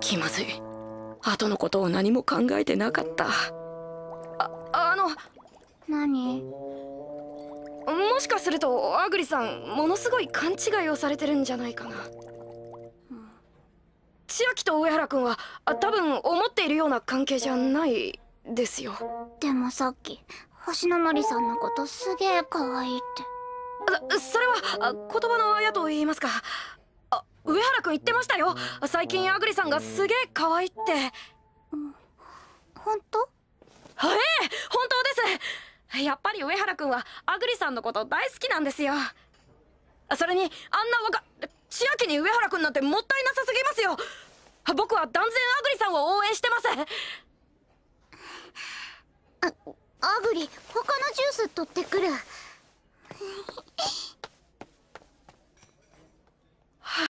気まずい後のことを何も考えてなかったああの何もしかするとアグリさんものすごい勘違いをされてるんじゃないかな、うん、千秋と上原君は多分思っているような関係じゃないですよでもさっき星野のりさんのことすげえ可愛いってそれは言葉のあやと言いますか上原君言ってましたよ最近アグリさんがすげえ可愛いって、本当はええ本当ですやっぱり上原君はアグリさんのこと大好きなんですよそれにあんな若千秋に上原君なんてもったいなさすぎますよ僕は断然アグリさんを応援してますあアグリ他のジュース取ってくる